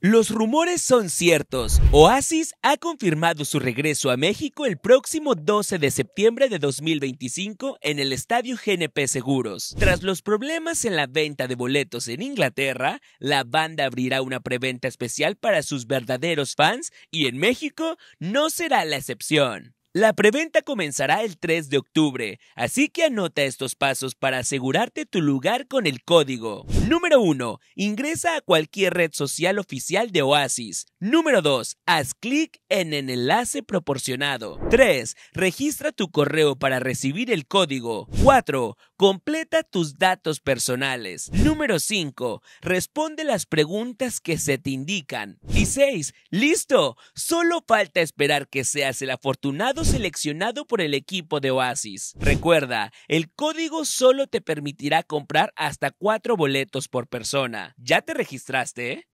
Los rumores son ciertos. Oasis ha confirmado su regreso a México el próximo 12 de septiembre de 2025 en el estadio GNP Seguros. Tras los problemas en la venta de boletos en Inglaterra, la banda abrirá una preventa especial para sus verdaderos fans y en México no será la excepción. La preventa comenzará el 3 de octubre, así que anota estos pasos para asegurarte tu lugar con el código. Número 1. Ingresa a cualquier red social oficial de Oasis. Número 2. Haz clic en el enlace proporcionado. 3. Registra tu correo para recibir el código. 4. Completa tus datos personales. Número 5. Responde las preguntas que se te indican. Y 6. ¡Listo! Solo falta esperar que seas el afortunado seleccionado por el equipo de Oasis. Recuerda, el código solo te permitirá comprar hasta 4 boletos por persona. ¿Ya te registraste?